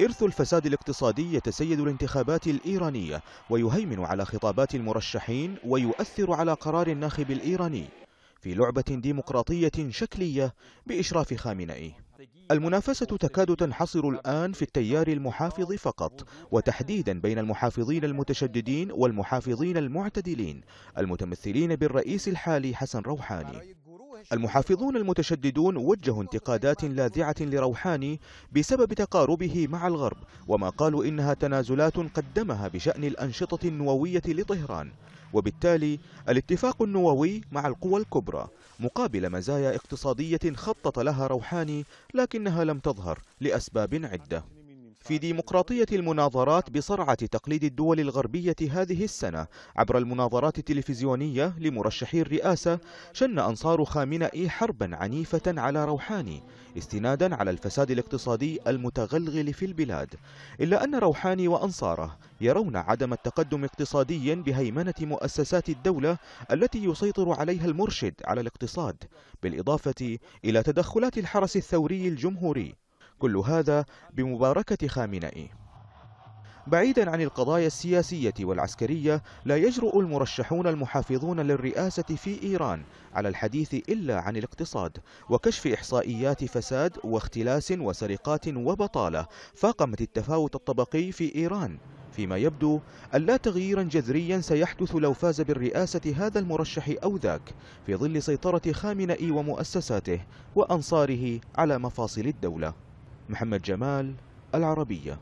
إرث الفساد الاقتصادي يتسيد الانتخابات الإيرانية ويهيمن على خطابات المرشحين ويؤثر على قرار الناخب الإيراني في لعبة ديمقراطية شكلية بإشراف خامنئي المنافسة تكاد تنحصر الآن في التيار المحافظ فقط وتحديدا بين المحافظين المتشددين والمحافظين المعتدلين المتمثلين بالرئيس الحالي حسن روحاني المحافظون المتشددون وجهوا انتقادات لاذعة لروحاني بسبب تقاربه مع الغرب وما قالوا إنها تنازلات قدمها بشأن الأنشطة النووية لطهران وبالتالي الاتفاق النووي مع القوى الكبرى مقابل مزايا اقتصادية خطط لها روحاني لكنها لم تظهر لأسباب عدة في ديمقراطية المناظرات بصرعة تقليد الدول الغربية هذه السنة عبر المناظرات التلفزيونية لمرشحي الرئاسة شن أنصار خامنئي حربا عنيفة على روحاني استنادا على الفساد الاقتصادي المتغلغل في البلاد إلا أن روحاني وأنصاره يرون عدم التقدم اقتصاديا بهيمنة مؤسسات الدولة التي يسيطر عليها المرشد على الاقتصاد بالإضافة إلى تدخلات الحرس الثوري الجمهوري كل هذا بمباركة خامنئي بعيدا عن القضايا السياسية والعسكرية لا يجرؤ المرشحون المحافظون للرئاسة في إيران على الحديث إلا عن الاقتصاد وكشف إحصائيات فساد واختلاس وسرقات وبطالة فاقمت التفاوت الطبقي في إيران فيما يبدو أن لا تغييرا جذريا سيحدث لو فاز بالرئاسة هذا المرشح أو ذاك في ظل سيطرة خامنئي ومؤسساته وأنصاره على مفاصل الدولة محمد جمال العربية